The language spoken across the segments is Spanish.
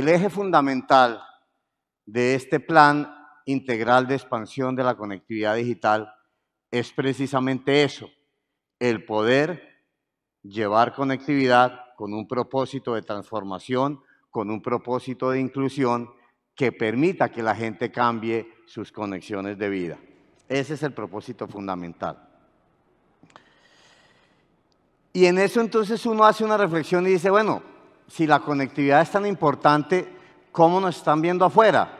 el eje fundamental de este plan integral de expansión de la conectividad digital es precisamente eso, el poder llevar conectividad con un propósito de transformación, con un propósito de inclusión que permita que la gente cambie sus conexiones de vida. Ese es el propósito fundamental. Y en eso entonces uno hace una reflexión y dice, bueno, si la conectividad es tan importante, ¿cómo nos están viendo afuera?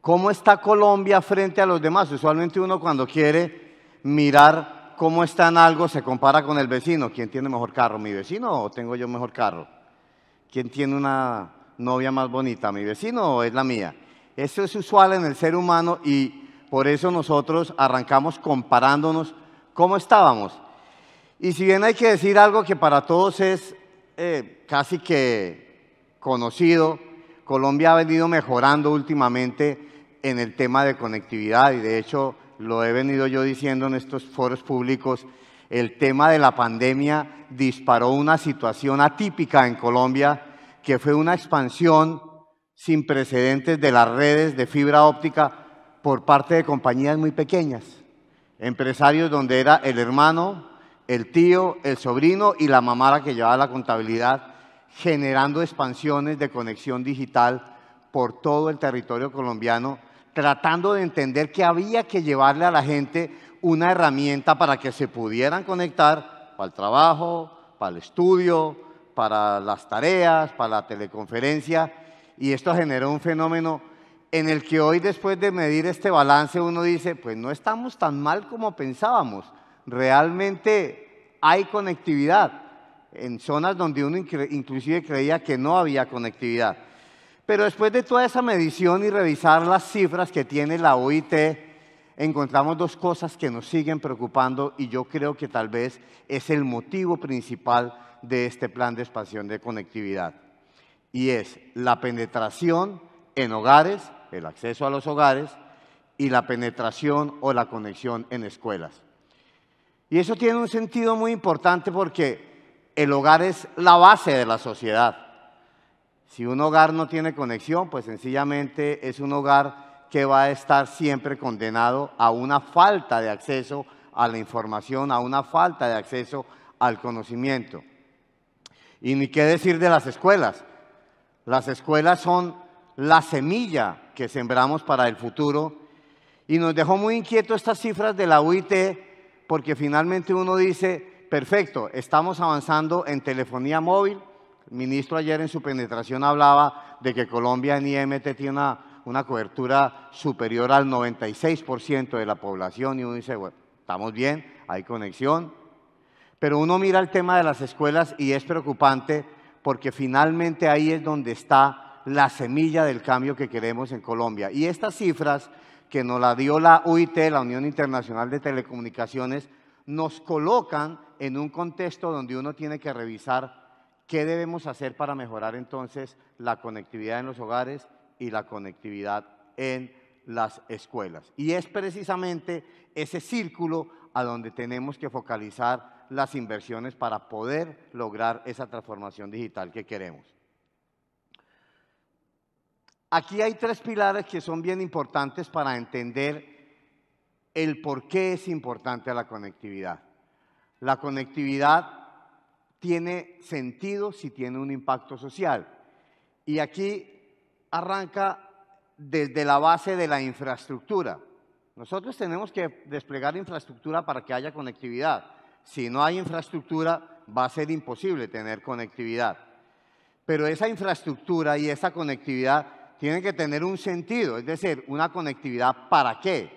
¿Cómo está Colombia frente a los demás? Usualmente uno cuando quiere mirar cómo está en algo se compara con el vecino. ¿Quién tiene mejor carro, mi vecino o tengo yo mejor carro? ¿Quién tiene una novia más bonita, mi vecino o es la mía? Eso es usual en el ser humano y por eso nosotros arrancamos comparándonos cómo estábamos. Y si bien hay que decir algo que para todos es eh, casi que conocido, Colombia ha venido mejorando últimamente en el tema de conectividad y de hecho lo he venido yo diciendo en estos foros públicos, el tema de la pandemia disparó una situación atípica en Colombia, que fue una expansión sin precedentes de las redes de fibra óptica por parte de compañías muy pequeñas, empresarios donde era el hermano, el tío, el sobrino y la mamá la que llevaba la contabilidad, generando expansiones de conexión digital por todo el territorio colombiano, tratando de entender que había que llevarle a la gente una herramienta para que se pudieran conectar para el trabajo, para el estudio, para las tareas, para la teleconferencia, y esto generó un fenómeno en el que hoy después de medir este balance uno dice, pues no estamos tan mal como pensábamos realmente hay conectividad en zonas donde uno inclusive creía que no había conectividad. Pero después de toda esa medición y revisar las cifras que tiene la OIT, encontramos dos cosas que nos siguen preocupando y yo creo que tal vez es el motivo principal de este plan de expansión de conectividad. Y es la penetración en hogares, el acceso a los hogares y la penetración o la conexión en escuelas. Y eso tiene un sentido muy importante porque el hogar es la base de la sociedad. Si un hogar no tiene conexión, pues sencillamente es un hogar que va a estar siempre condenado a una falta de acceso a la información, a una falta de acceso al conocimiento. Y ni qué decir de las escuelas. Las escuelas son la semilla que sembramos para el futuro. Y nos dejó muy inquieto estas cifras de la UIT porque finalmente uno dice, perfecto, estamos avanzando en telefonía móvil. El ministro ayer en su penetración hablaba de que Colombia en IMT tiene una, cobertura superior al 96% de la población y uno dice, bueno, estamos bien, hay conexión. Pero uno mira el tema de las escuelas y es preocupante porque finalmente ahí es donde está la semilla del cambio que queremos en Colombia. Y estas cifras que nos la dio la UIT, la Unión Internacional de Telecomunicaciones, nos colocan en un contexto donde uno tiene que revisar qué debemos hacer para mejorar entonces la conectividad en los hogares y la conectividad en las escuelas. Y es precisamente ese círculo a donde tenemos que focalizar las inversiones para poder lograr esa transformación digital que queremos. Aquí hay tres pilares que son bien importantes para entender el por qué es importante la conectividad. La conectividad tiene sentido si tiene un impacto social. Y aquí arranca desde la base de la infraestructura. Nosotros tenemos que desplegar infraestructura para que haya conectividad. Si no hay infraestructura, va a ser imposible tener conectividad. Pero esa infraestructura y esa conectividad tiene que tener un sentido, es decir, una conectividad para qué.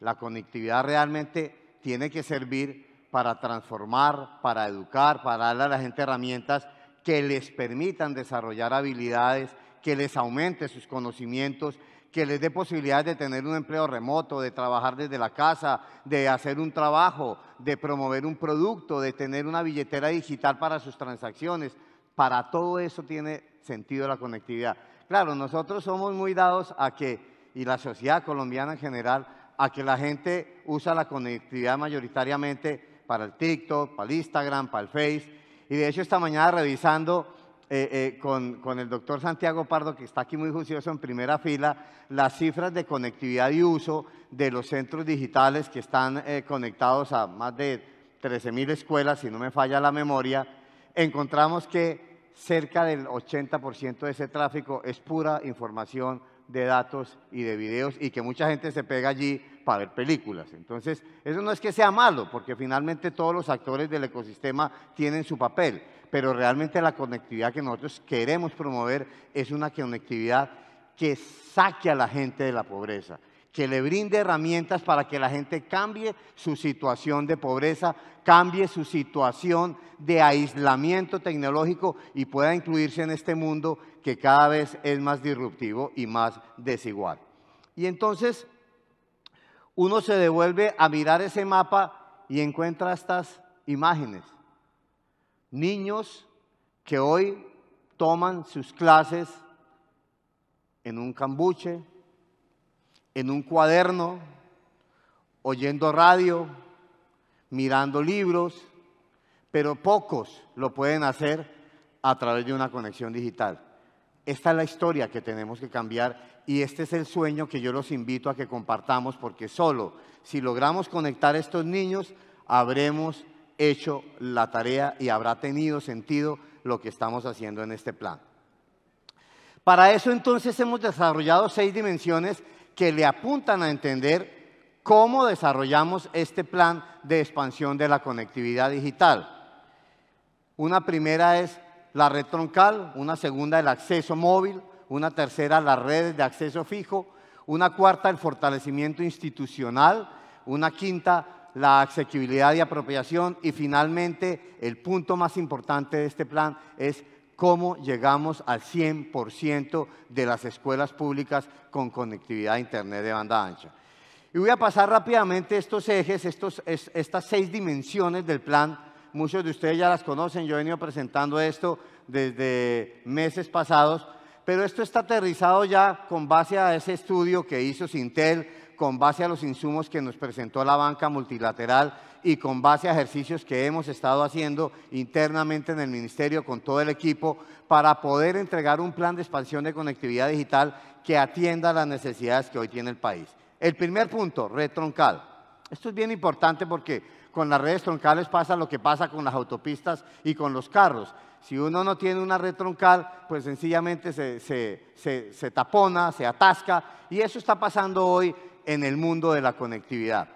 La conectividad realmente tiene que servir para transformar, para educar, para darle a la gente herramientas que les permitan desarrollar habilidades, que les aumente sus conocimientos, que les dé posibilidades de tener un empleo remoto, de trabajar desde la casa, de hacer un trabajo, de promover un producto, de tener una billetera digital para sus transacciones. Para todo eso tiene sentido la conectividad. Claro, nosotros somos muy dados a que, y la sociedad colombiana en general, a que la gente usa la conectividad mayoritariamente para el TikTok, para el Instagram, para el Face. Y de hecho esta mañana revisando eh, eh, con, el doctor Santiago Pardo, que está aquí muy juicioso en primera fila, las cifras de conectividad y uso de los centros digitales que están eh, conectados a más de 13.000 escuelas, si no me falla la memoria, encontramos que cerca del 80% de ese tráfico es pura información de datos y de videos y que mucha gente se pega allí para ver películas. Entonces, eso no es que sea malo, porque finalmente todos los actores del ecosistema tienen su papel, pero realmente la conectividad que nosotros queremos promover es una conectividad que saque a la gente de la pobreza que le brinde herramientas para que la gente cambie su situación de pobreza, cambie su situación de aislamiento tecnológico y pueda incluirse en este mundo que cada vez es más disruptivo y más desigual. Y entonces uno se devuelve a mirar ese mapa y encuentra estas imágenes. Niños que hoy toman sus clases en un cambuche, en un cuaderno, oyendo radio, mirando libros, pero pocos lo pueden hacer a través de una conexión digital. Esta es la historia que tenemos que cambiar y este es el sueño que yo los invito a que compartamos porque solo si logramos conectar a estos niños habremos hecho la tarea y habrá tenido sentido lo que estamos haciendo en este plan. Para eso entonces hemos desarrollado seis dimensiones que le apuntan a entender cómo desarrollamos este plan de expansión de la conectividad digital. Una primera es la red troncal, una segunda el acceso móvil, una tercera las redes de acceso fijo, una cuarta el fortalecimiento institucional, una quinta la accesibilidad y apropiación y finalmente el punto más importante de este plan es cómo llegamos al 100% de las escuelas públicas con conectividad a Internet de banda ancha. Y voy a pasar rápidamente estos ejes, estos, estas seis dimensiones del plan. Muchos de ustedes ya las conocen, yo he venido presentando esto desde meses pasados, pero esto está aterrizado ya con base a ese estudio que hizo Sintel, con base a los insumos que nos presentó la banca multilateral y con base a ejercicios que hemos estado haciendo internamente en el ministerio con todo el equipo para poder entregar un plan de expansión de conectividad digital que atienda las necesidades que hoy tiene el país. El primer punto, red troncal. Esto es bien importante porque con las redes troncales pasa lo que pasa con las autopistas y con los carros. Si uno no tiene una red troncal, pues sencillamente se, se tapona, se atasca y eso está pasando hoy en el mundo de la conectividad.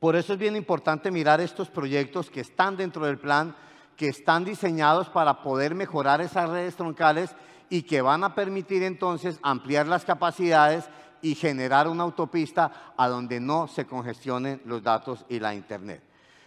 Por eso es bien importante mirar estos proyectos que están dentro del plan, que están diseñados para poder mejorar esas redes troncales y que van a permitir entonces ampliar las capacidades y generar una autopista a donde no se congestionen los datos y la Internet.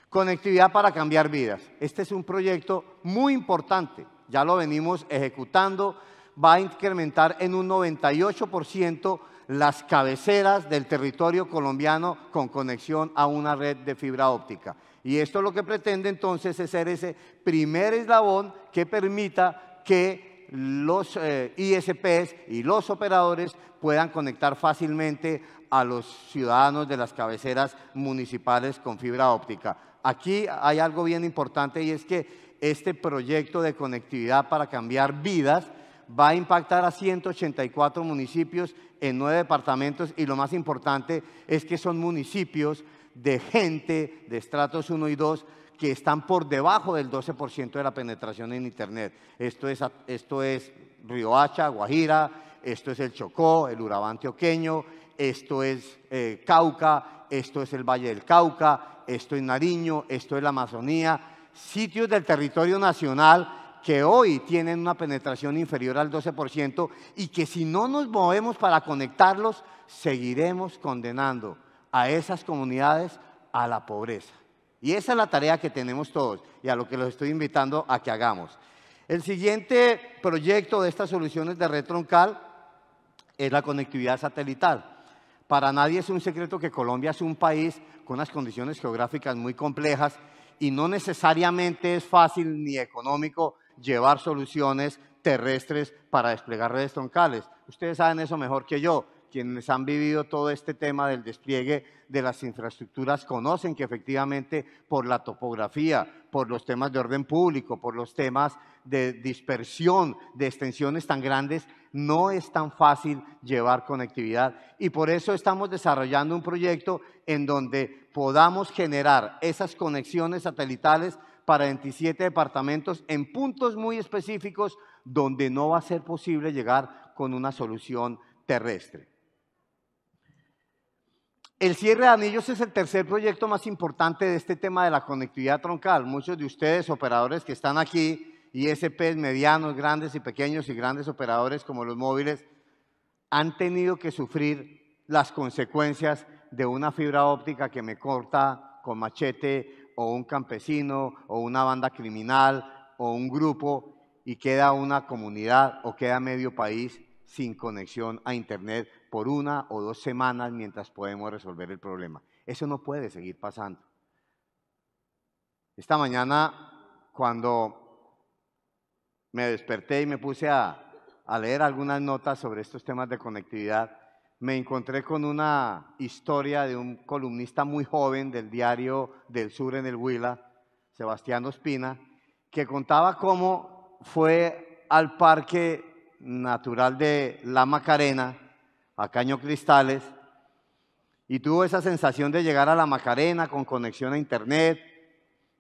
Conectividad para cambiar vidas. Este es un proyecto muy importante. Ya lo venimos ejecutando. Va a incrementar en un 98% las cabeceras del territorio colombiano con conexión a una red de fibra óptica. Y esto lo que pretende entonces es ser ese primer eslabón que permita que los eh, ISPs y los operadores puedan conectar fácilmente a los ciudadanos de las cabeceras municipales con fibra óptica. Aquí hay algo bien importante y es que este proyecto de conectividad para cambiar vidas va a impactar a 184 municipios en nueve departamentos y lo más importante es que son municipios de gente de estratos 1 y 2 que están por debajo del 12% de la penetración en Internet. Esto es, esto es Riohacha, Guajira, esto es el Chocó, el Urabá antioqueño, esto es eh, Cauca, esto es el Valle del Cauca, esto es Nariño, esto es la Amazonía, sitios del territorio nacional que hoy tienen una penetración inferior al 12% y que si no nos movemos para conectarlos, seguiremos condenando a esas comunidades a la pobreza. Y esa es la tarea que tenemos todos y a lo que los estoy invitando a que hagamos. El siguiente proyecto de estas soluciones de red troncal es la conectividad satelital. Para nadie es un secreto que Colombia es un país con unas condiciones geográficas muy complejas y no necesariamente es fácil ni económico llevar soluciones terrestres para desplegar redes troncales. Ustedes saben eso mejor que yo. Quienes han vivido todo este tema del despliegue de las infraestructuras conocen que efectivamente por la topografía, por los temas de orden público, por los temas de dispersión, de extensiones tan grandes, no es tan fácil llevar conectividad. Y por eso estamos desarrollando un proyecto en donde podamos generar esas conexiones satelitales para 27 departamentos en puntos muy específicos donde no va a ser posible llegar con una solución terrestre. El cierre de anillos es el tercer proyecto más importante de este tema de la conectividad troncal. Muchos de ustedes, operadores que están aquí, ISPs medianos, grandes y pequeños y grandes operadores como los móviles, han tenido que sufrir las consecuencias de una fibra óptica que me corta con machete o un campesino o una banda criminal o un grupo y queda una comunidad o queda medio país sin conexión a Internet por una o dos semanas mientras podemos resolver el problema. Eso no puede seguir pasando. Esta mañana, cuando me desperté y me puse a, a leer algunas notas sobre estos temas de conectividad, me encontré con una historia de un columnista muy joven del diario del sur en el Huila, Sebastián Ospina, que contaba cómo fue al Parque Natural de La Macarena, a Caño Cristales, y tuvo esa sensación de llegar a La Macarena con conexión a Internet,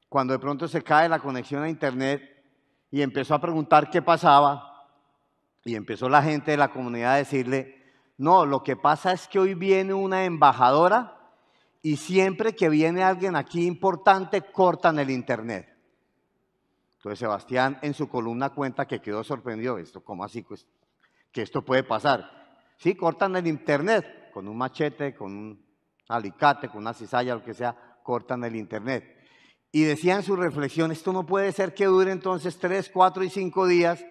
cuando de pronto se cae la conexión a Internet y empezó a preguntar qué pasaba, y empezó la gente de la comunidad a decirle, no, lo que pasa es que hoy viene una embajadora y siempre que viene alguien aquí importante cortan el internet. Entonces Sebastián en su columna cuenta que quedó sorprendido esto, ¿cómo así pues, que esto puede pasar? Sí, cortan el internet con un machete, con un alicate, con una cizalla, lo que sea, cortan el internet. Y decía en su reflexión, esto no puede ser que dure entonces tres, cuatro y cinco días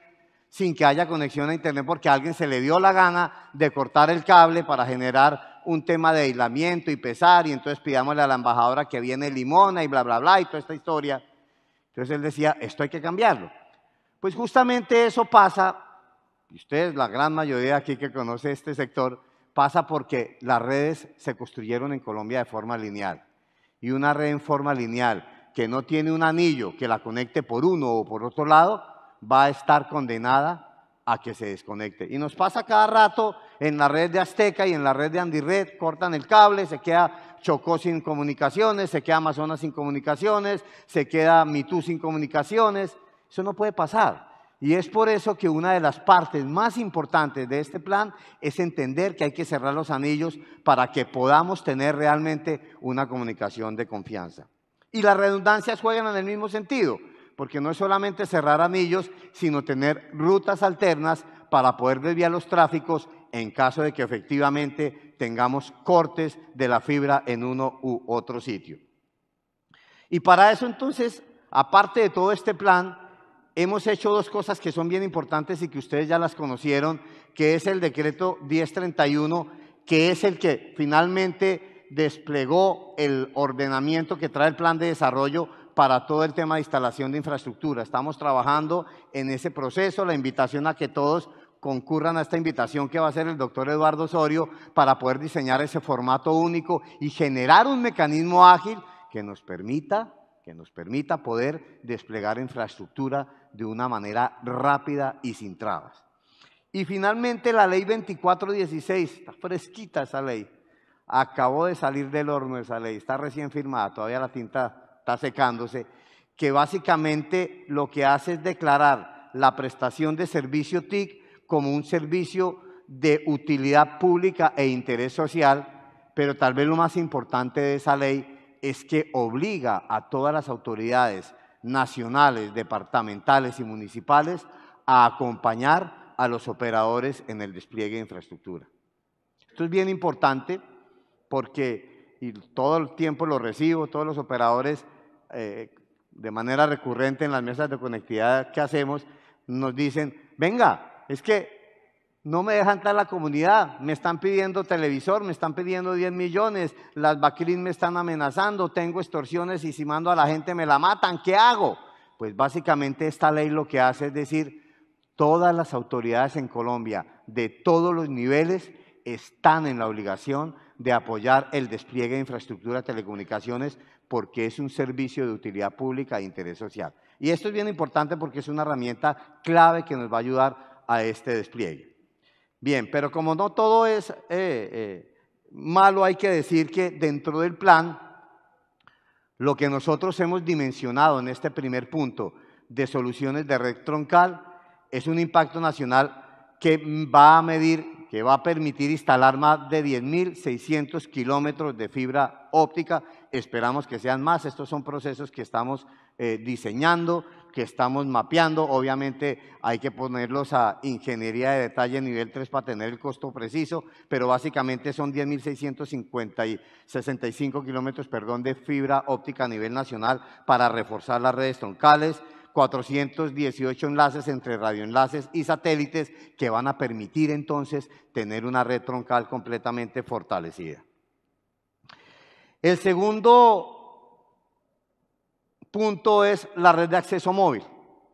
sin que haya conexión a Internet porque a alguien se le dio la gana de cortar el cable para generar un tema de aislamiento y pesar y entonces pidámosle a la embajadora que viene limona y bla, bla, bla y toda esta historia. Entonces él decía, esto hay que cambiarlo. Pues justamente eso pasa, y ustedes, la gran mayoría aquí que conoce este sector, pasa porque las redes se construyeron en Colombia de forma lineal. Y una red en forma lineal que no tiene un anillo que la conecte por uno o por otro lado, va a estar condenada a que se desconecte. Y nos pasa cada rato en la red de Azteca y en la red de Andirred, cortan el cable, se queda Chocó sin comunicaciones, se queda Amazonas sin comunicaciones, se queda Mitú sin comunicaciones. Eso no puede pasar. Y es por eso que una de las partes más importantes de este plan es entender que hay que cerrar los anillos para que podamos tener realmente una comunicación de confianza. Y las redundancias juegan en el mismo sentido porque no es solamente cerrar anillos, sino tener rutas alternas para poder desviar los tráficos en caso de que efectivamente tengamos cortes de la fibra en uno u otro sitio. Y para eso entonces, aparte de todo este plan, hemos hecho dos cosas que son bien importantes y que ustedes ya las conocieron, que es el decreto 1031, que es el que finalmente desplegó el ordenamiento que trae el plan de desarrollo para todo el tema de instalación de infraestructura. Estamos trabajando en ese proceso, la invitación a que todos concurran a esta invitación que va a hacer el doctor Eduardo Osorio para poder diseñar ese formato único y generar un mecanismo ágil que nos permita, que nos permita poder desplegar infraestructura de una manera rápida y sin trabas. Y finalmente la ley 2416, está fresquita esa ley, acabó de salir del horno esa ley, está recién firmada, todavía la tinta está secándose, que básicamente lo que hace es declarar la prestación de servicio TIC como un servicio de utilidad pública e interés social, pero tal vez lo más importante de esa ley es que obliga a todas las autoridades nacionales, departamentales y municipales a acompañar a los operadores en el despliegue de infraestructura. Esto es bien importante porque, y todo el tiempo lo recibo, todos los operadores eh, de manera recurrente en las mesas de conectividad que hacemos, nos dicen, venga, es que no me dejan entrar la comunidad, me están pidiendo televisor, me están pidiendo 10 millones, las Baclin me están amenazando, tengo extorsiones y si mando a la gente me la matan, ¿qué hago? Pues básicamente esta ley lo que hace es decir, todas las autoridades en Colombia, de todos los niveles, están en la obligación de apoyar el despliegue de infraestructura de telecomunicaciones porque es un servicio de utilidad pública e interés social. Y esto es bien importante porque es una herramienta clave que nos va a ayudar a este despliegue. Bien, pero como no todo es eh, eh, malo, hay que decir que dentro del plan, lo que nosotros hemos dimensionado en este primer punto de soluciones de red troncal es un impacto nacional que va a medir que va a permitir instalar más de 10.600 kilómetros de fibra óptica. Esperamos que sean más. Estos son procesos que estamos eh, diseñando, que estamos mapeando. Obviamente hay que ponerlos a ingeniería de detalle nivel 3 para tener el costo preciso, pero básicamente son 10.665 kilómetros de fibra óptica a nivel nacional para reforzar las redes troncales 418 enlaces entre radioenlaces y satélites que van a permitir entonces tener una red troncal completamente fortalecida. El segundo punto es la red de acceso móvil.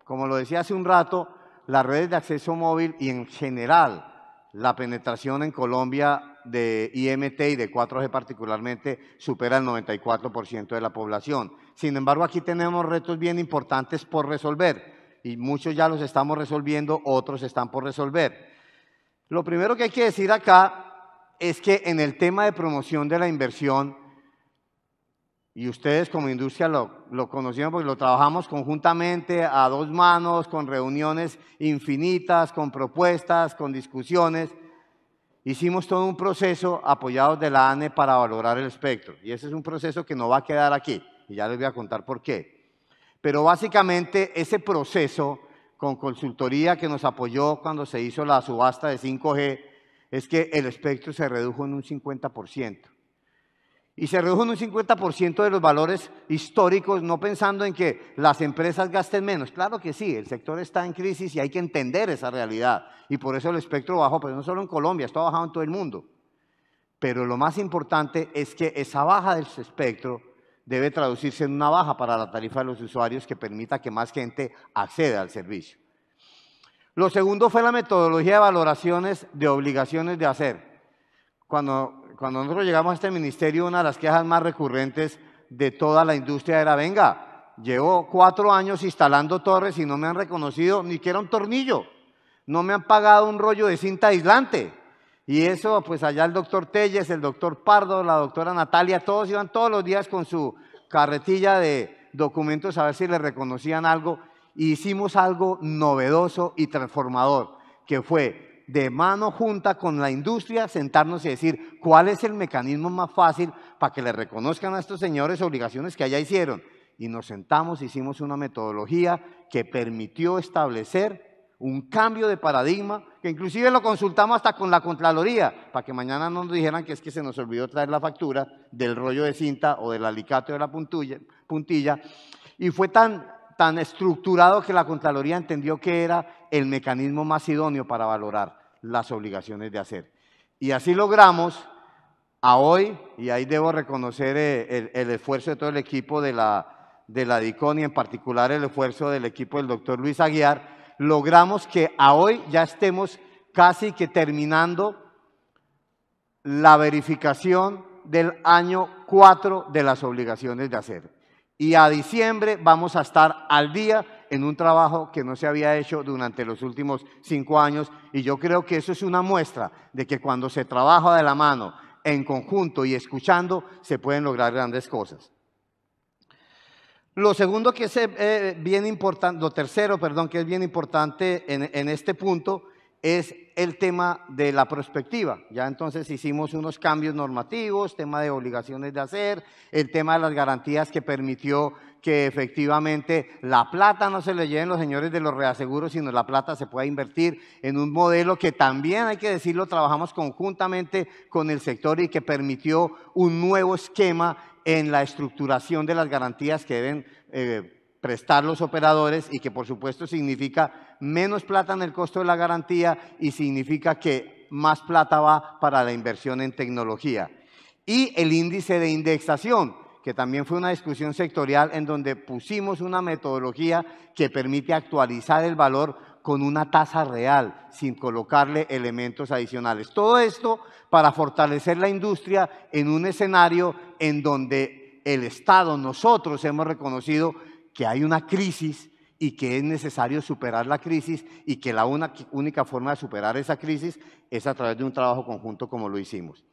Como lo decía hace un rato, las redes de acceso móvil y en general la penetración en Colombia de IMT y de 4G particularmente supera el 94% de la población. Sin embargo, aquí tenemos retos bien importantes por resolver y muchos ya los estamos resolviendo, otros están por resolver. Lo primero que hay que decir acá es que en el tema de promoción de la inversión, y ustedes como industria lo, lo conocieron porque lo trabajamos conjuntamente, a dos manos, con reuniones infinitas, con propuestas, con discusiones, Hicimos todo un proceso apoyado de la ANE para valorar el espectro. Y ese es un proceso que no va a quedar aquí y ya les voy a contar por qué. Pero básicamente ese proceso con consultoría que nos apoyó cuando se hizo la subasta de 5G es que el espectro se redujo en un 50%. Y se redujo en un 50% de los valores históricos, no pensando en que las empresas gasten menos. Claro que sí, el sector está en crisis y hay que entender esa realidad. Y por eso el espectro bajó, pero no solo en Colombia, está bajado en todo el mundo. Pero lo más importante es que esa baja del espectro debe traducirse en una baja para la tarifa de los usuarios que permita que más gente acceda al servicio. Lo segundo fue la metodología de valoraciones de obligaciones de hacer. Cuando, cuando nosotros llegamos a este ministerio, una de las quejas más recurrentes de toda la industria era, venga, llevo cuatro años instalando torres y no me han reconocido ni quiero un tornillo, no me han pagado un rollo de cinta aislante, y eso, pues allá el doctor Telles, el doctor Pardo, la doctora Natalia, todos iban todos los días con su carretilla de documentos a ver si le reconocían algo. hicimos algo novedoso y transformador, que fue de mano junta con la industria sentarnos y decir cuál es el mecanismo más fácil para que le reconozcan a estos señores obligaciones que allá hicieron. Y nos sentamos, hicimos una metodología que permitió establecer un cambio de paradigma, que inclusive lo consultamos hasta con la Contraloría, para que mañana no nos dijeran que es que se nos olvidó traer la factura del rollo de cinta o del alicate de la puntilla, Y fue tan, tan estructurado que la Contraloría entendió que era el mecanismo más idóneo para valorar las obligaciones de hacer. Y así logramos a hoy, y ahí debo reconocer eh, el, esfuerzo de todo el equipo de la, de la DICON y en particular el esfuerzo del equipo del doctor Luis Aguiar, logramos que a hoy ya estemos casi que terminando la verificación del año 4 de las obligaciones de hacer. Y a diciembre vamos a estar al día en un trabajo que no se había hecho durante los últimos cinco años. Y yo creo que eso es una muestra de que cuando se trabaja de la mano, en conjunto y escuchando, se pueden lograr grandes cosas. Lo segundo que es eh, eh, bien importante, lo tercero, perdón, que es bien importante en, este punto es el tema de la prospectiva. Ya entonces hicimos unos cambios normativos, tema de obligaciones de hacer, el tema de las garantías que permitió que efectivamente la plata no se le lleven los señores de los reaseguros, sino la plata se pueda invertir en un modelo que también, hay que decirlo, trabajamos conjuntamente con el sector y que permitió un nuevo esquema en la estructuración de las garantías que deben eh, prestar los operadores y que por supuesto significa menos plata en el costo de la garantía y significa que más plata va para la inversión en tecnología. Y el índice de indexación que también fue una discusión sectorial en donde pusimos una metodología que permite actualizar el valor con una tasa real, sin colocarle elementos adicionales. Todo esto para fortalecer la industria en un escenario en donde el Estado, nosotros hemos reconocido que hay una crisis y que es necesario superar la crisis y que la única forma de superar esa crisis es a través de un trabajo conjunto como lo hicimos.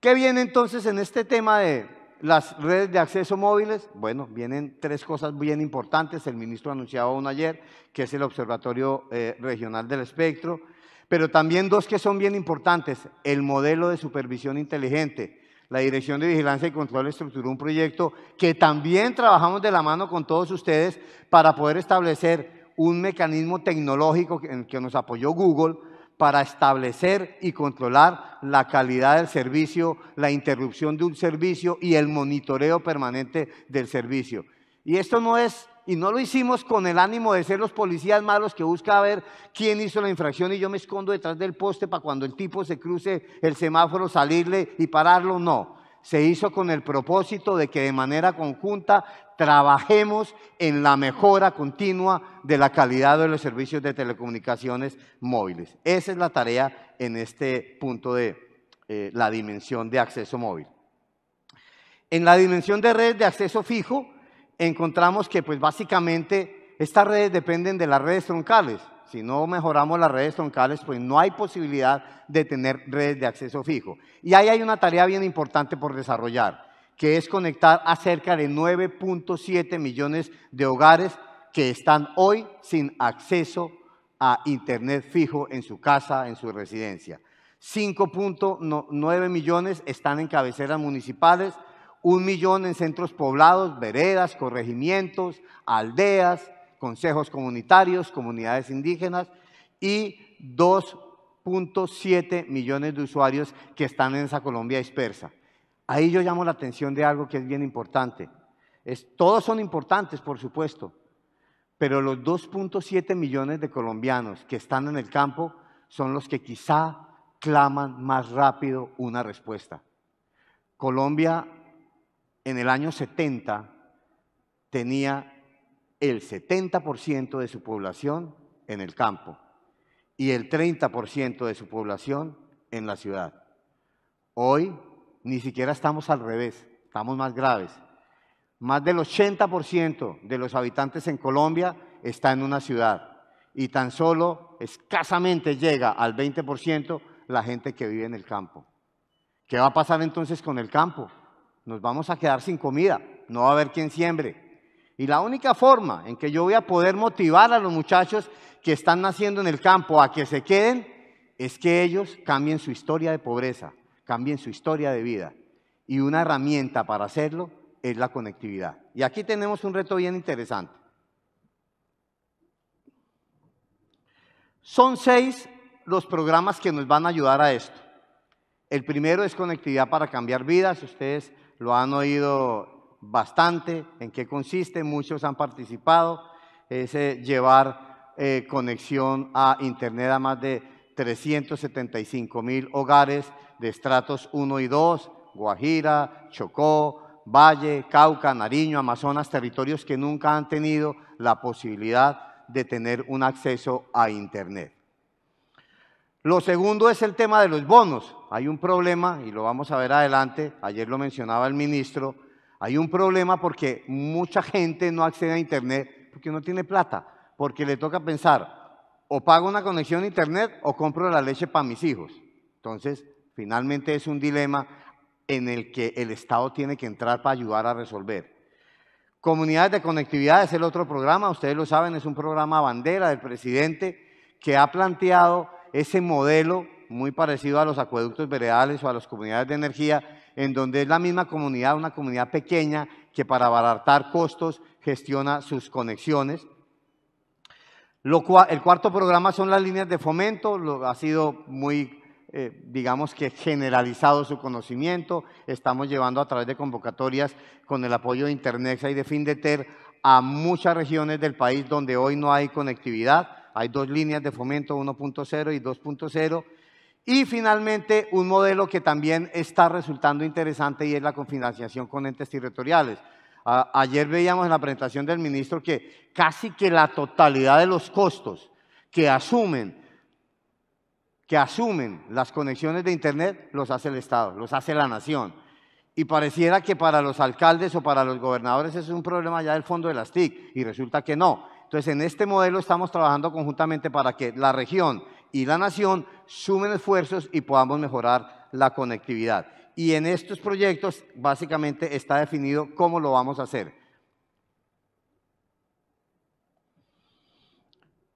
¿Qué viene entonces en este tema de las redes de acceso móviles, bueno, vienen tres cosas bien importantes. El ministro anunciaba uno ayer, que es el Observatorio eh, Regional del Espectro, pero también dos que son bien importantes. El modelo de supervisión inteligente. La Dirección de Vigilancia y Control estructuró un proyecto que también trabajamos de la mano con todos ustedes para poder establecer un mecanismo tecnológico en que nos apoyó Google para establecer y controlar la calidad del servicio, la interrupción de un servicio y el monitoreo permanente del servicio. Y esto no es, y no lo hicimos con el ánimo de ser los policías malos que busca ver quién hizo la infracción y yo me escondo detrás del poste para cuando el tipo se cruce el semáforo salirle y pararlo, no se hizo con el propósito de que de manera conjunta trabajemos en la mejora continua de la calidad de los servicios de telecomunicaciones móviles. Esa es la tarea en este punto de eh, la dimensión de acceso móvil. En la dimensión de redes de acceso fijo, encontramos que pues básicamente estas redes dependen de las redes troncales si no mejoramos las redes troncales, pues no hay posibilidad de tener redes de acceso fijo. Y ahí hay una tarea bien importante por desarrollar, que es conectar a cerca de 9.7 millones de hogares que están hoy sin acceso a Internet fijo en su casa, en su residencia. 5.9 millones están en cabeceras municipales, un millón en centros poblados, veredas, corregimientos, aldeas, consejos comunitarios, comunidades indígenas y 2.7 millones de usuarios que están en esa Colombia dispersa. Ahí yo llamo la atención de algo que es bien importante. Es, todos son importantes, por supuesto, pero los 2.7 millones de colombianos que están en el campo son los que quizá claman más rápido una respuesta. Colombia en el año 70 tenía el 70% de su población en el campo y el 30% de su población en la ciudad. Hoy ni siquiera estamos al revés, estamos más graves. Más del 80% de los habitantes en Colombia está en una ciudad y tan solo escasamente llega al 20% la gente que vive en el campo. ¿Qué va a pasar entonces con el campo? Nos vamos a quedar sin comida, no va a haber quien siembre, y la única forma en que yo voy a poder motivar a los muchachos que están naciendo en el campo a que se queden es que ellos cambien su historia de pobreza, cambien su historia de vida. Y una herramienta para hacerlo es la conectividad. Y aquí tenemos un reto bien interesante. Son seis los programas que nos van a ayudar a esto. El primero es conectividad para cambiar vidas. Ustedes lo han oído bastante, en qué consiste, muchos han participado, es eh, llevar eh, conexión a Internet a más de 375 mil hogares de estratos 1 y 2, Guajira, Chocó, Valle, Cauca, Nariño, Amazonas, territorios que nunca han tenido la posibilidad de tener un acceso a Internet. Lo segundo es el tema de los bonos. Hay un problema, y lo vamos a ver adelante, ayer lo mencionaba el ministro, hay un problema porque mucha gente no accede a Internet porque no tiene plata, porque le toca pensar, o pago una conexión a Internet o compro la leche para mis hijos. Entonces, finalmente es un dilema en el que el Estado tiene que entrar para ayudar a resolver. Comunidades de conectividad es el otro programa, ustedes lo saben, es un programa bandera del presidente que ha planteado ese modelo muy parecido a los acueductos veredales o a las comunidades de energía, en donde es la misma comunidad, una comunidad pequeña que para abaratar costos gestiona sus conexiones. el cuarto programa son las líneas de fomento, ha sido muy, eh, digamos que generalizado su conocimiento, estamos llevando a través de convocatorias con el apoyo de Internet y de Findeter a muchas regiones del país donde hoy no hay conectividad, hay dos líneas de fomento, 1.0 y 2.0, y finalmente, un modelo que también está resultando interesante y es la confinanciación con entes territoriales. ayer veíamos en la presentación del ministro que casi que la totalidad de los costos que asumen, que asumen las conexiones de Internet los hace el Estado, los hace la nación. Y pareciera que para los alcaldes o para los gobernadores es un problema ya del fondo de las TIC, y resulta que no. Entonces, en este modelo estamos trabajando conjuntamente para que la región, y la nación sumen esfuerzos y podamos mejorar la conectividad. Y en estos proyectos básicamente está definido cómo lo vamos a hacer.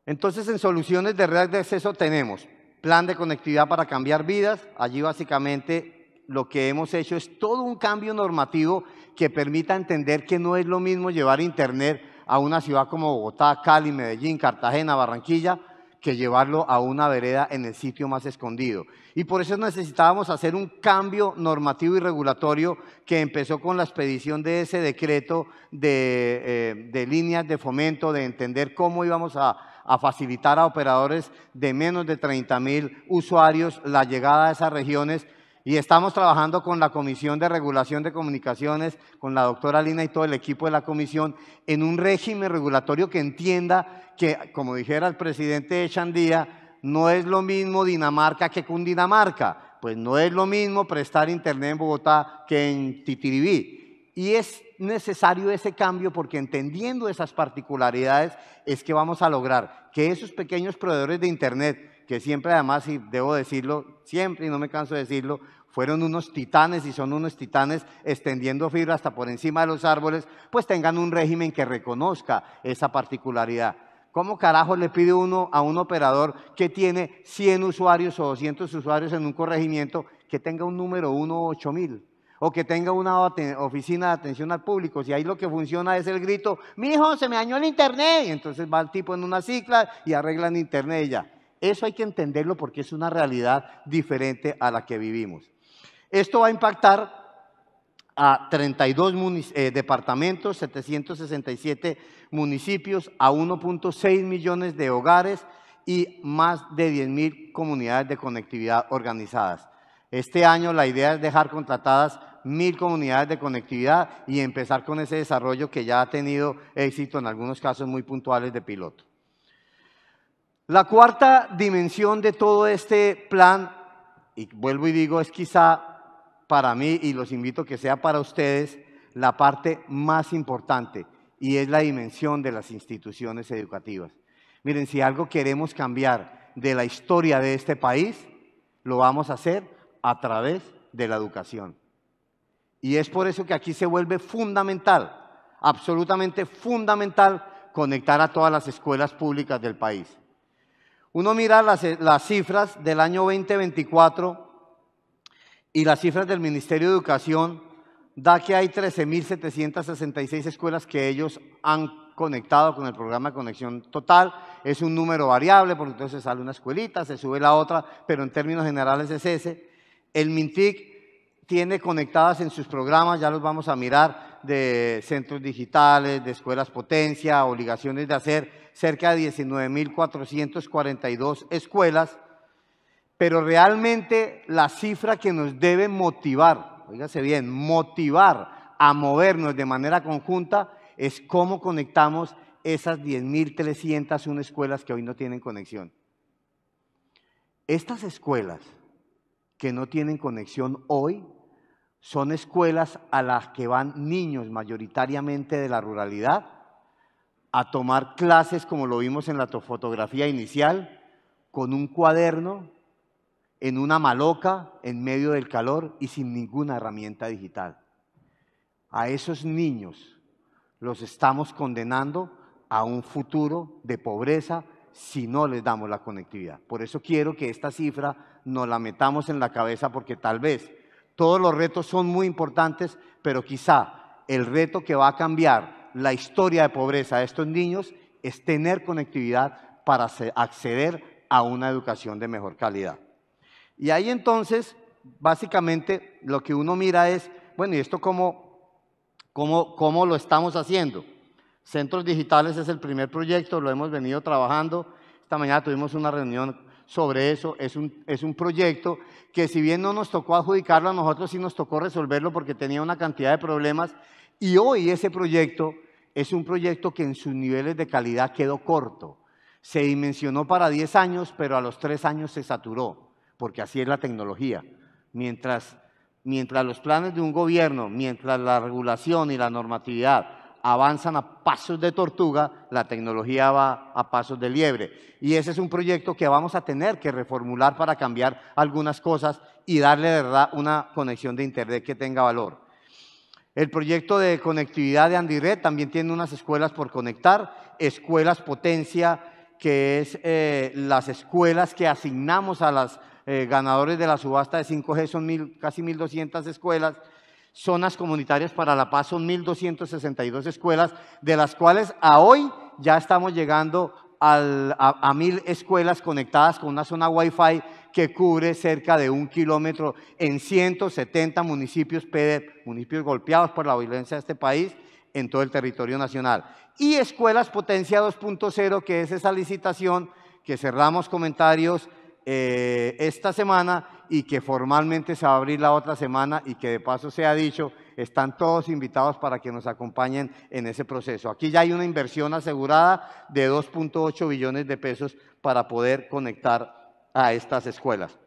Entonces, en soluciones de red de acceso tenemos plan de conectividad para cambiar vidas. Allí básicamente lo que hemos hecho es todo un cambio normativo que permita entender que no es lo mismo llevar Internet a una ciudad como Bogotá, Cali, Medellín, Cartagena, Barranquilla, que llevarlo a una vereda en el sitio más escondido. Y por eso necesitábamos hacer un cambio normativo y regulatorio que empezó con la expedición de ese decreto de, eh, líneas de fomento, de entender cómo íbamos a, a facilitar a operadores de menos de 30 mil usuarios la llegada a esas regiones y estamos trabajando con la Comisión de Regulación de Comunicaciones, con la doctora Lina y todo el equipo de la comisión, en un régimen regulatorio que entienda que, como dijera el presidente Echandía, no es lo mismo Dinamarca que Cundinamarca, pues no es lo mismo prestar internet en Bogotá que en Titiribí. Y es necesario ese cambio porque entendiendo esas particularidades es que vamos a lograr que esos pequeños proveedores de internet que siempre además, y debo decirlo, siempre y no me canso de decirlo, fueron unos titanes y son unos titanes extendiendo fibra hasta por encima de los árboles, pues tengan un régimen que reconozca esa particularidad. ¿Cómo carajo le pide uno a un operador que tiene 100 usuarios o 200 usuarios en un corregimiento que tenga un número 18000? O que tenga una oficina de atención al público. Si ahí lo que funciona es el grito, mi hijo, se me dañó el internet. Y entonces va el tipo en una cicla y arreglan internet ya. Eso hay que entenderlo porque es una realidad diferente a la que vivimos. Esto va a impactar a 32 eh, departamentos, 767 municipios, a 1.6 millones de hogares y más de 10.000 comunidades de conectividad organizadas. Este año la idea es dejar contratadas mil comunidades de conectividad y empezar con ese desarrollo que ya ha tenido éxito en algunos casos muy puntuales de piloto. La cuarta dimensión de todo este plan, y vuelvo y digo, es quizá para mí, y los invito a que sea para ustedes, la parte más importante, y es la dimensión de las instituciones educativas. Miren, si algo queremos cambiar de la historia de este país, lo vamos a hacer a través de la educación. Y es por eso que aquí se vuelve fundamental, absolutamente fundamental, conectar a todas las escuelas públicas del país. Uno mira eh, las, cifras del año 2024 y las cifras del Ministerio de Educación da que hay 13.766 escuelas que ellos han conectado con el programa de conexión total. Es un número variable, porque entonces sale una escuelita, se sube la otra, pero en términos generales es ese. El MINTIC tiene conectadas en sus programas, ya los vamos a mirar, de centros digitales, de escuelas potencia, obligaciones de hacer cerca de 19.442 escuelas, pero realmente la cifra que nos debe motivar, oígase bien, motivar a movernos de manera conjunta es cómo conectamos esas 10.301 escuelas que hoy no tienen conexión. Estas escuelas que no tienen conexión hoy son escuelas a las que van niños mayoritariamente de la ruralidad a tomar clases, como lo vimos en la fotografía inicial, con un cuaderno, en una maloca, en medio del calor y sin ninguna herramienta digital. A esos niños los estamos condenando a un futuro de pobreza si no les damos la conectividad. Por eso quiero que esta cifra nos la metamos en la cabeza porque tal vez todos los retos son muy importantes, pero quizá el reto que va a cambiar la historia de pobreza de estos niños es tener conectividad para acceder a una educación de mejor calidad. Y ahí entonces, básicamente, lo que uno mira es, bueno, ¿y esto cómo, cómo, cómo lo estamos haciendo? Centros Digitales es el primer proyecto, lo hemos venido trabajando. Esta mañana tuvimos una reunión sobre eso. Es un, es un proyecto que si bien no nos tocó adjudicarlo a nosotros, sí nos tocó resolverlo porque tenía una cantidad de problemas y hoy ese proyecto es un proyecto que en sus niveles de calidad quedó corto. Se dimensionó para 10 años, pero a los 3 años se saturó, porque así es la tecnología. Mientras, mientras los planes de un gobierno, mientras la regulación y la normatividad avanzan a pasos de tortuga, la tecnología va a pasos de liebre. Y ese es un proyecto que vamos a tener que reformular para cambiar algunas cosas y darle de verdad una conexión de Internet que tenga valor. El proyecto de conectividad de Andirred también tiene unas escuelas por conectar, escuelas potencia, que es eh, las escuelas que asignamos a los eh, ganadores de la subasta de 5G, son mil, casi 1.200 escuelas. Zonas comunitarias para la paz son 1.262 escuelas, de las cuales a hoy ya estamos llegando a, a mil escuelas conectadas con una zona Wi-Fi que cubre cerca de un kilómetro en 170 municipios ped municipios golpeados por la violencia de este país en todo el territorio nacional. Y Escuelas Potencia 2.0, que es esa licitación que cerramos comentarios eh, esta semana y que formalmente se va a abrir la otra semana y que de paso se ha dicho, están todos invitados para que nos acompañen en ese proceso. Aquí ya hay una inversión asegurada de 2.8 billones de pesos para poder conectar a estas escuelas.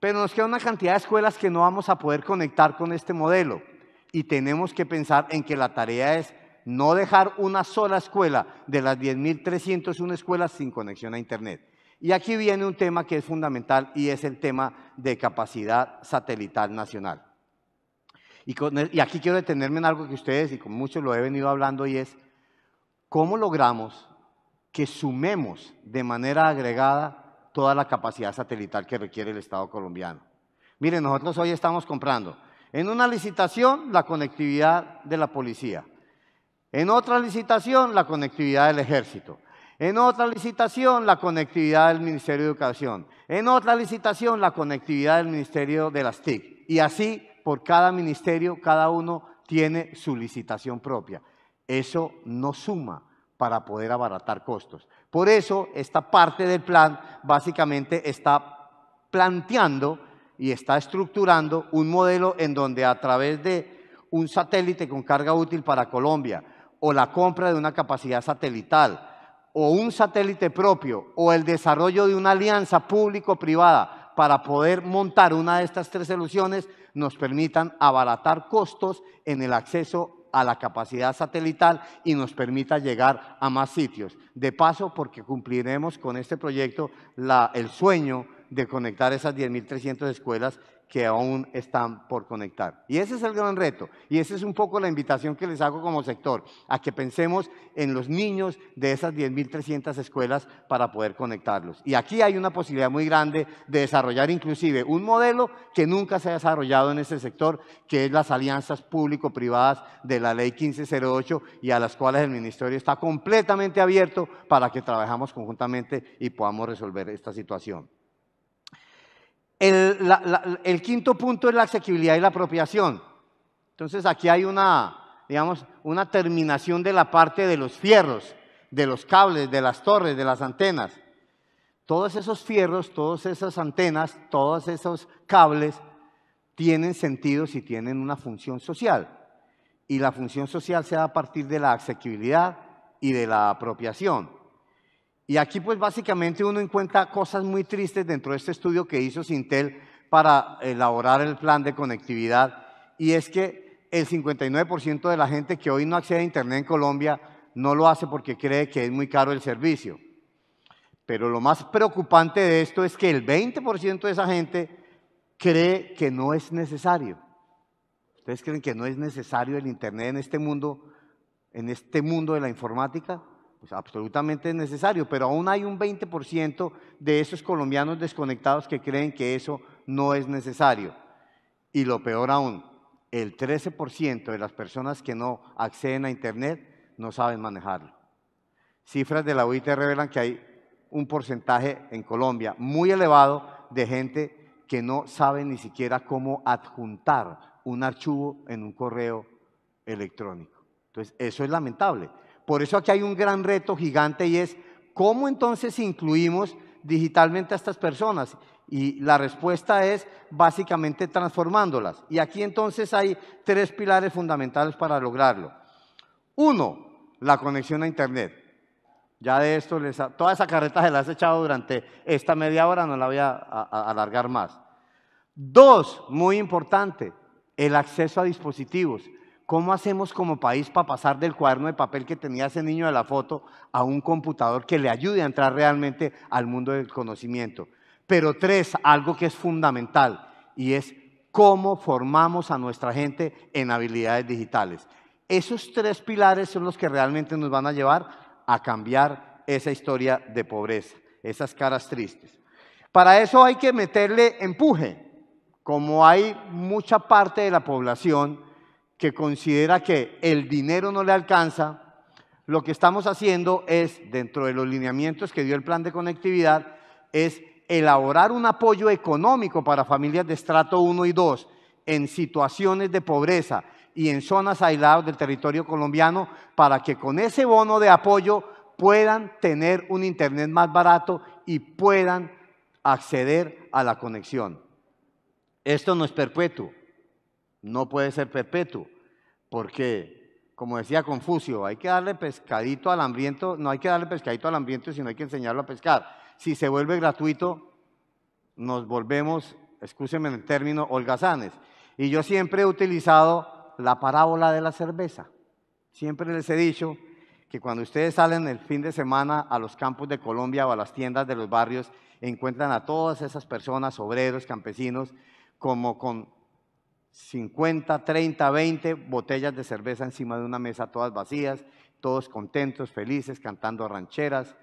Pero nos queda una cantidad de escuelas que no vamos a poder conectar con este modelo y tenemos que pensar en que la tarea es no dejar una sola escuela de las 10.301 escuelas sin conexión a Internet. Y aquí viene un tema que es fundamental y es el tema de capacidad satelital nacional. Y, aquí quiero detenerme en algo que ustedes y con muchos lo he venido hablando y es cómo logramos que sumemos de manera agregada toda la capacidad satelital que requiere el Estado colombiano. Miren, nosotros hoy estamos comprando en una licitación la conectividad de la policía, en otra licitación la conectividad del ejército, en otra licitación la conectividad del Ministerio de Educación, en otra licitación la conectividad del Ministerio de las TIC. Y así por cada ministerio, cada uno tiene su licitación propia. Eso no suma para poder abaratar costos. Por eso esta parte del plan básicamente está planteando y está estructurando un modelo en donde a través de un satélite con carga útil para Colombia o la compra de una capacidad satelital o un satélite propio o el desarrollo de una alianza público-privada para poder montar una de estas tres soluciones nos permitan abaratar costos en el acceso a la capacidad satelital y nos permita llegar a más sitios. De paso, porque cumpliremos con este proyecto el sueño de conectar esas 10.300 escuelas que aún están por conectar. Y ese es el gran reto. Y esa es un poco la invitación que les hago como sector, a que pensemos en los niños de esas 10.300 escuelas para poder conectarlos. Y aquí hay una posibilidad muy grande de desarrollar inclusive un modelo que nunca se ha desarrollado en este sector, que es las alianzas público-privadas de la ley 1508 y a las cuales el ministerio está completamente abierto para que trabajemos conjuntamente y podamos resolver esta situación. El, quinto punto es la asequibilidad y la apropiación. Entonces aquí hay una, terminación de la parte de los fierros, de los cables, de las torres, de las antenas. Todos esos fierros, todas esas antenas, todos esos cables tienen sentido si tienen una función social. Y la función social se da a partir de la asequibilidad y de la apropiación. Y aquí pues básicamente uno encuentra cosas muy tristes dentro de este estudio que hizo Sintel para elaborar el plan de conectividad. Y es que el 59% de la gente que hoy no accede a Internet en Colombia no lo hace porque cree que es muy caro el servicio. Pero lo más preocupante de esto es que el 20% de esa gente cree que no es necesario. ¿Ustedes creen que no es necesario el Internet en este mundo, en este mundo de la informática? Pues absolutamente es necesario, pero aún hay un 20% de esos colombianos desconectados que creen que eso no es necesario. Y lo peor aún, el 13% de las personas que no acceden a Internet no saben manejarlo. Cifras de la UIT revelan que hay un porcentaje en Colombia muy elevado de gente que no sabe ni siquiera cómo adjuntar un archivo en un correo electrónico. Entonces, eso es lamentable, por eso aquí hay un gran reto gigante y es cómo entonces incluimos digitalmente a estas personas. Y la respuesta es básicamente transformándolas. Y aquí entonces hay tres pilares fundamentales para lograrlo. Uno, la conexión a Internet. Ya de esto, les ha, toda esa carreta se la has echado durante esta media hora, no la voy a alargar más. Dos, muy importante, el acceso a dispositivos. ¿Cómo hacemos como país para pasar del cuaderno de papel que tenía ese niño de la foto a un computador que le ayude a entrar realmente al mundo del conocimiento? Pero tres, algo que es fundamental y es cómo formamos a nuestra gente en habilidades digitales. Esos tres pilares son los que realmente nos van a llevar a cambiar esa historia de pobreza, esas caras tristes. Para eso hay que meterle empuje. Como hay mucha parte de la población que considera que el dinero no le alcanza, lo que estamos haciendo es, dentro de los lineamientos que dio el plan de conectividad, es elaborar un apoyo económico para familias de estrato 1 y 2 en situaciones de pobreza y en zonas aisladas del territorio colombiano para que con ese bono de apoyo puedan tener un internet más barato y puedan acceder a la conexión. Esto no es perpetuo. No puede ser perpetuo, porque, como decía Confucio, hay que darle pescadito al hambriento, no hay que darle pescadito al hambriento, sino hay que enseñarlo a pescar. Si se vuelve gratuito, nos volvemos, excúsenme el término, holgazanes. Y yo siempre he utilizado la parábola de la cerveza. Siempre les he dicho que cuando ustedes salen el fin de semana a los campos de Colombia o a las tiendas de los barrios, encuentran a todas esas personas, obreros, campesinos, como con 50, 30, 20 botellas de cerveza encima de una mesa, todas vacías, todos contentos, felices, cantando rancheras.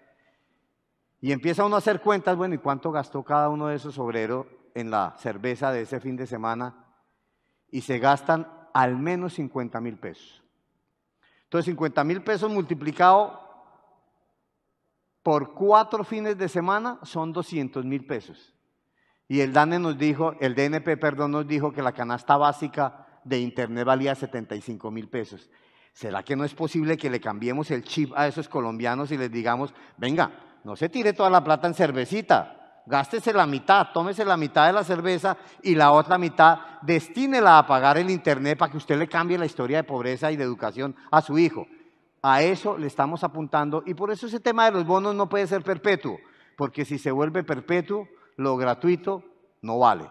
Y empieza uno a hacer cuentas, bueno, ¿y cuánto gastó cada uno de esos obreros en la cerveza de ese fin de semana? Y se gastan al menos 50 mil pesos. Entonces, 50 mil pesos multiplicado por cuatro fines de semana son 200 mil pesos. Y el DANE nos dijo, el DNP, perdón, nos dijo que la canasta básica de Internet valía 75 mil pesos. ¿Será que no es posible que le cambiemos el chip a esos colombianos y les digamos, venga, no se tire toda la plata en cervecita, gástese la mitad, tómese la mitad de la cerveza y la otra mitad destínela a pagar el Internet para que usted le cambie la historia de pobreza y de educación a su hijo? A eso le estamos apuntando y por eso ese tema de los bonos no puede ser perpetuo, porque si se vuelve perpetuo, lo gratuito no vale.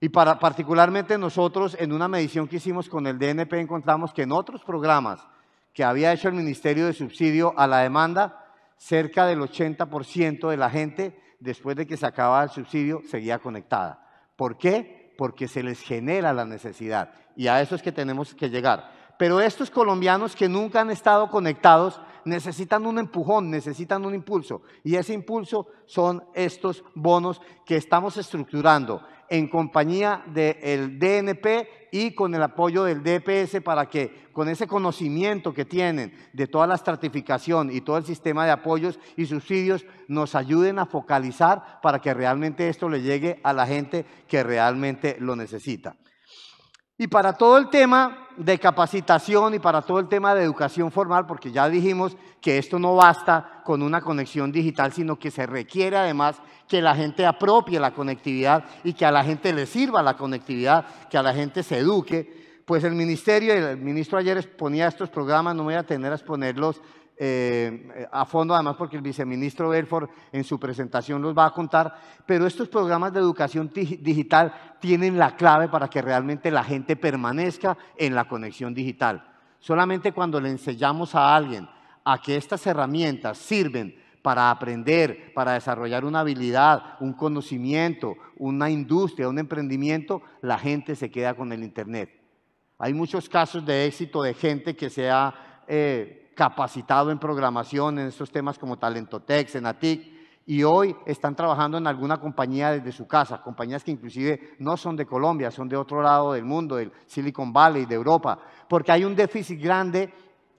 Y particularmente nosotros, en una medición que hicimos con el DNP, encontramos que en otros programas que había hecho el Ministerio de Subsidio a la demanda, cerca del 80% de la gente, después de que se acababa el subsidio, seguía conectada. ¿Por qué? Porque se les genera la necesidad. Y a eso es que tenemos que llegar. Pero estos colombianos que nunca han estado conectados necesitan un empujón, necesitan un impulso. Y ese impulso son estos bonos que estamos estructurando en compañía del DNP y con el apoyo del DPS para que con ese conocimiento que tienen de toda la estratificación y todo el sistema de apoyos y subsidios nos ayuden a focalizar para que realmente esto le llegue a la gente que realmente lo necesita. Y para todo el tema de capacitación y para todo el tema de educación formal, porque ya dijimos que esto no basta con una conexión digital, sino que se requiere además que la gente apropie la conectividad y que a la gente le sirva la conectividad, que a la gente se eduque. Pues el ministerio, el ministro ayer exponía estos programas, no voy a tener a exponerlos eh, a fondo, además porque el viceministro Belfort en su presentación los va a contar, pero estos programas de educación digital tienen la clave para que realmente la gente permanezca en la conexión digital. Solamente cuando le enseñamos a alguien a que estas herramientas sirven para aprender, para desarrollar una habilidad, un conocimiento, una industria, un emprendimiento, la gente se queda con el Internet. Hay muchos casos de éxito de gente que se ha eh, capacitado en programación, en estos temas como Talentotex, en ATIC, y hoy están trabajando en alguna compañía desde su casa, compañías que inclusive no son de Colombia, son de otro lado del mundo, del Silicon Valley, de Europa, porque hay un déficit grande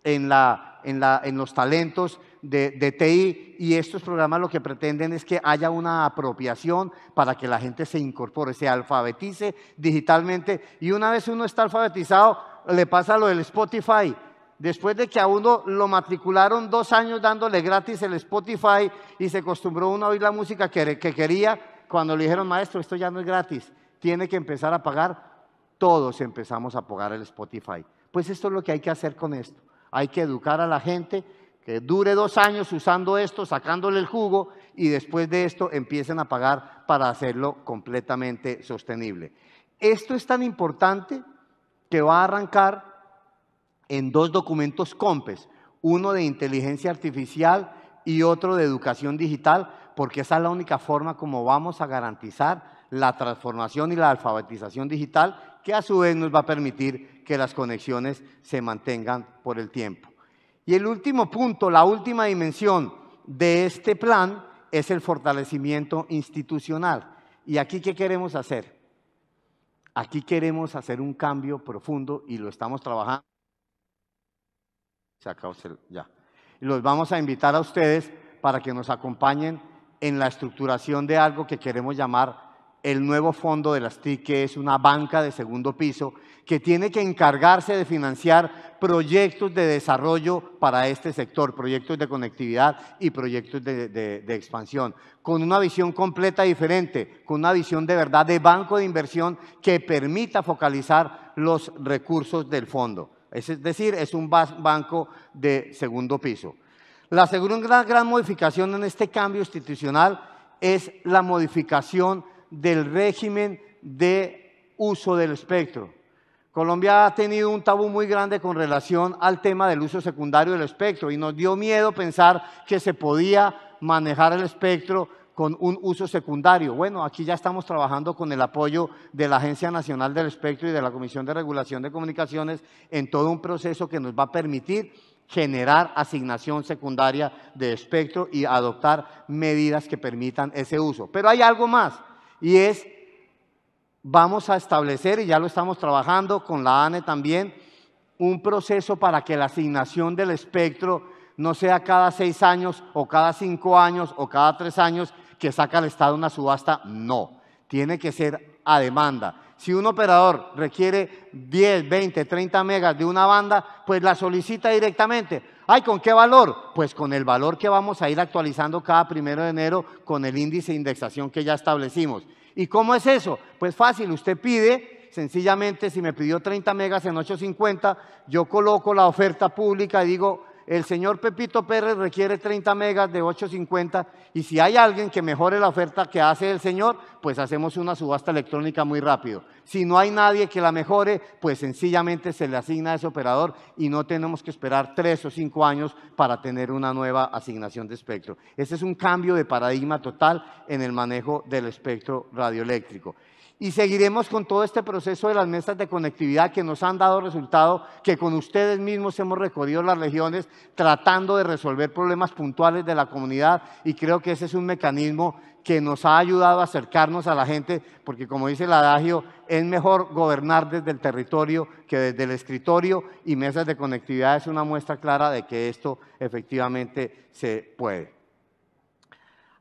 en, la, en, la, en los talentos de, de, TI y estos programas lo que pretenden es que haya una apropiación para que la gente se incorpore, se alfabetice digitalmente y una vez uno está alfabetizado le pasa lo del Spotify después de que a uno lo matricularon dos años dándole gratis el Spotify y se acostumbró uno a oír la música que, que quería, cuando le dijeron, maestro, esto ya no es gratis, tiene que empezar a pagar, todos empezamos a pagar el Spotify. Pues esto es lo que hay que hacer con esto. Hay que educar a la gente que dure dos años usando esto, sacándole el jugo y después de esto empiecen a pagar para hacerlo completamente sostenible. Esto es tan importante que va a arrancar en dos documentos COMPES, uno de inteligencia artificial y otro de educación digital, porque esa es la única forma como vamos a garantizar la transformación y la alfabetización digital, que a su vez nos va a permitir que las conexiones se mantengan por el tiempo. Y el último punto, la última dimensión de este plan es el fortalecimiento institucional. ¿Y aquí qué queremos hacer? Aquí queremos hacer un cambio profundo y lo estamos trabajando. Se acabó ya. los vamos a invitar a ustedes para que nos acompañen en la estructuración de algo que queremos llamar el nuevo fondo de las TIC, que es una banca de segundo piso, que tiene que encargarse de financiar proyectos de desarrollo para este sector, proyectos de conectividad y proyectos de expansión, con una visión completa diferente, con una visión de verdad de banco de inversión que permita focalizar los recursos del fondo es decir, es un banco de segundo piso. La segunda gran modificación en este cambio institucional es la modificación del régimen de uso del espectro. Colombia ha tenido un tabú muy grande con relación al tema del uso secundario del espectro y nos dio miedo pensar que se podía manejar el espectro con un uso secundario. Bueno, aquí ya estamos trabajando con el apoyo de la Agencia Nacional del Espectro y de la Comisión de Regulación de Comunicaciones en todo un proceso que nos va a permitir generar asignación secundaria de espectro y adoptar medidas que permitan ese uso. Pero hay algo más y es, vamos a establecer, y ya lo estamos trabajando con la ANE también, un proceso para que la asignación del espectro no sea cada seis años o cada cinco años o cada tres años, que saca al Estado una subasta, no, tiene que ser a demanda. Si un operador requiere 10, 20, 30 megas de una banda, pues la solicita directamente. ¿Ay, con qué valor? Pues con el valor que vamos a ir actualizando cada primero de enero con el índice de indexación que ya establecimos. ¿Y cómo es eso? Pues fácil, usted pide, sencillamente, si me pidió 30 megas en 850, yo coloco la oferta pública y digo, el señor Pepito Pérez requiere 30 megas de 850 y si hay alguien que mejore la oferta que hace el señor, pues hacemos una subasta electrónica muy rápido. Si no hay nadie que la mejore, pues sencillamente se le asigna a ese operador y no tenemos que esperar tres o cinco años para tener una nueva asignación de espectro. Ese es un cambio de paradigma total en el manejo del espectro radioeléctrico. Y seguiremos con todo este proceso de las mesas de conectividad que nos han dado resultado, que con ustedes mismos hemos recorrido las regiones tratando de resolver problemas puntuales de la comunidad y creo que ese es un mecanismo que nos ha ayudado a acercarnos a la gente, porque como dice el adagio, es mejor gobernar desde el territorio que desde el escritorio y mesas de conectividad es una muestra clara de que esto efectivamente se puede.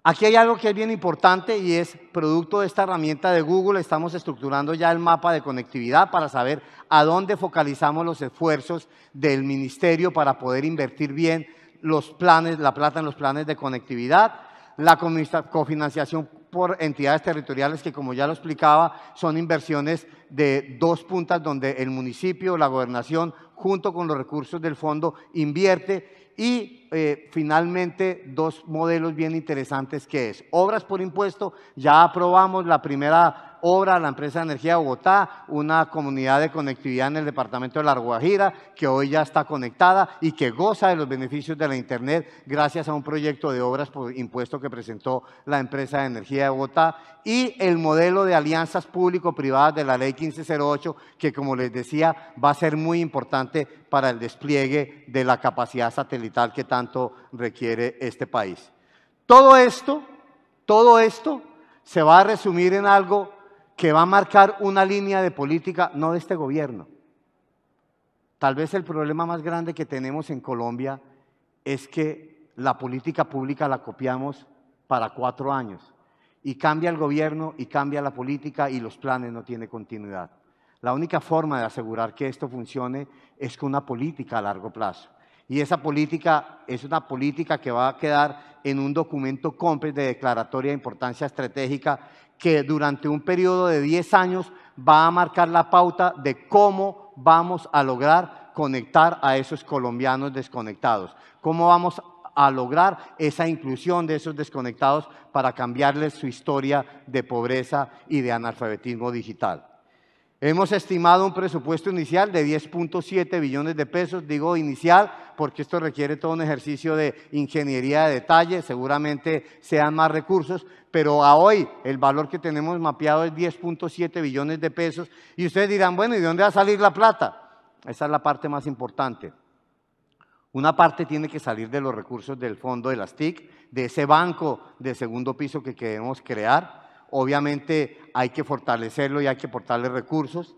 Aquí hay algo que es bien importante y es producto de esta herramienta de Google. Estamos estructurando ya el mapa de conectividad para saber a dónde focalizamos los esfuerzos del ministerio para poder invertir bien los planes, la plata en los planes de conectividad, la cofinanciación por entidades territoriales que, como ya lo explicaba, son inversiones de dos puntas donde el municipio, la gobernación, junto con los recursos del fondo, invierte y eh, finalmente dos modelos bien interesantes que es obras por impuesto. Ya aprobamos la primera obra a la empresa de energía de Bogotá, una comunidad de conectividad en el departamento de La Guajira, que hoy ya está conectada y que goza de los beneficios de la Internet gracias a un proyecto de obras por impuesto que presentó la empresa de energía de Bogotá, y el modelo de alianzas público-privadas de la ley 1508, que como les decía, va a ser muy importante para el despliegue de la capacidad satelital que tanto requiere este país. Todo esto, todo esto se va a resumir en algo que va a marcar una línea de política, no de este gobierno. Tal vez el problema más grande que tenemos en Colombia es que la política pública la copiamos para cuatro años y cambia el gobierno y cambia la política y los planes no tienen continuidad. La única forma de asegurar que esto funcione es con una política a largo plazo. Y esa política es una política que va a quedar en un documento completo de declaratoria de importancia estratégica que durante un periodo de 10 años va a marcar la pauta de cómo vamos a lograr conectar a esos colombianos desconectados, cómo vamos a lograr esa inclusión de esos desconectados para cambiarles su historia de pobreza y de analfabetismo digital. Hemos estimado un presupuesto inicial de 10.7 billones de pesos, digo inicial, porque esto requiere todo un ejercicio de ingeniería de detalle, seguramente sean más recursos, pero a hoy el valor que tenemos mapeado es 10.7 billones de pesos y ustedes dirán, bueno, ¿y de dónde va a salir la plata? Esa es la parte más importante. Una parte tiene que salir de los recursos del fondo de las TIC, de ese banco de segundo piso que queremos crear obviamente hay que fortalecerlo y hay que aportarle recursos.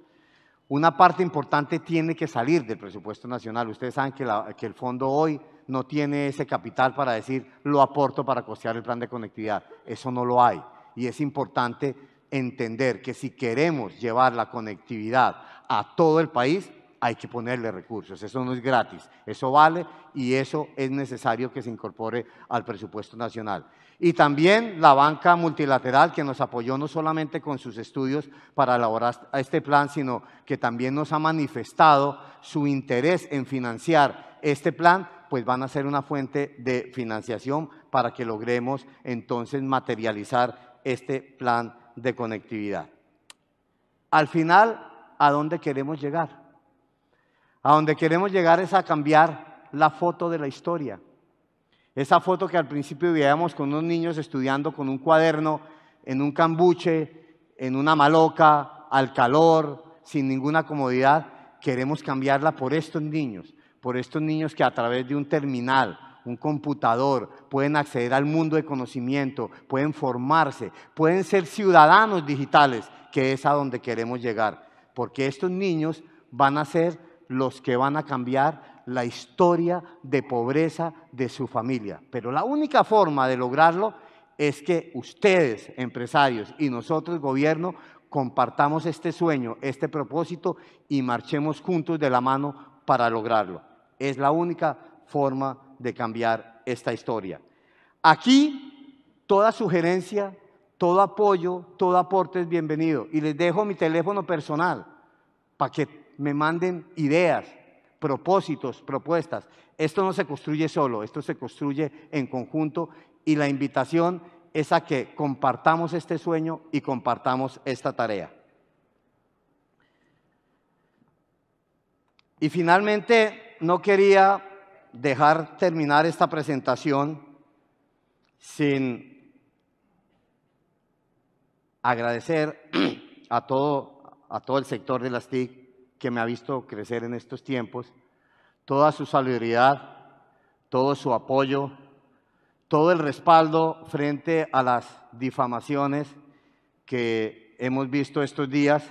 Una parte importante tiene que salir del presupuesto nacional. Ustedes saben que, que el fondo hoy no tiene ese capital para decir lo aporto para costear el plan de conectividad. Eso no lo hay. Y es importante entender que si queremos llevar la conectividad a todo el país, hay que ponerle recursos. Eso no es gratis, eso vale y eso es necesario que se incorpore al presupuesto nacional. Y también la banca multilateral que nos apoyó no solamente con sus estudios para elaborar este plan, sino que también nos ha manifestado su interés en financiar este plan, pues van a ser una fuente de financiación para que logremos entonces materializar este plan de conectividad. Al final, ¿a dónde queremos llegar? A donde queremos llegar es a cambiar la foto de la historia. Esa foto que al principio veíamos con unos niños estudiando con un cuaderno, en un cambuche, en una maloca, al calor, sin ninguna comodidad, queremos cambiarla por estos niños, por estos niños que a través de un terminal, un computador, pueden acceder al mundo de conocimiento, pueden formarse, pueden ser ciudadanos digitales, que es a donde queremos llegar, porque estos niños van a ser los que van a cambiar la historia de pobreza de su familia. Pero la única forma de lograrlo es que ustedes, empresarios, y nosotros, gobierno, compartamos este sueño, este propósito y marchemos juntos de la mano para lograrlo. Es la única forma de cambiar esta historia. Aquí, toda sugerencia, todo apoyo, todo aporte es bienvenido. Y les dejo mi teléfono personal para que me manden ideas, propósitos, propuestas. Esto no se construye solo, esto se construye en conjunto y la invitación es a que compartamos este sueño y compartamos esta tarea. Y finalmente, no quería dejar terminar esta presentación sin agradecer a todo, a todo el sector de las TIC que me ha visto crecer en estos tiempos, toda su solidaridad, todo su apoyo, todo el respaldo frente a las difamaciones que hemos visto estos días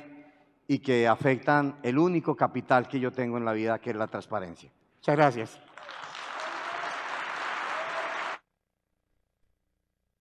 y que afectan el único capital que yo tengo en la vida, que es la transparencia. Muchas gracias.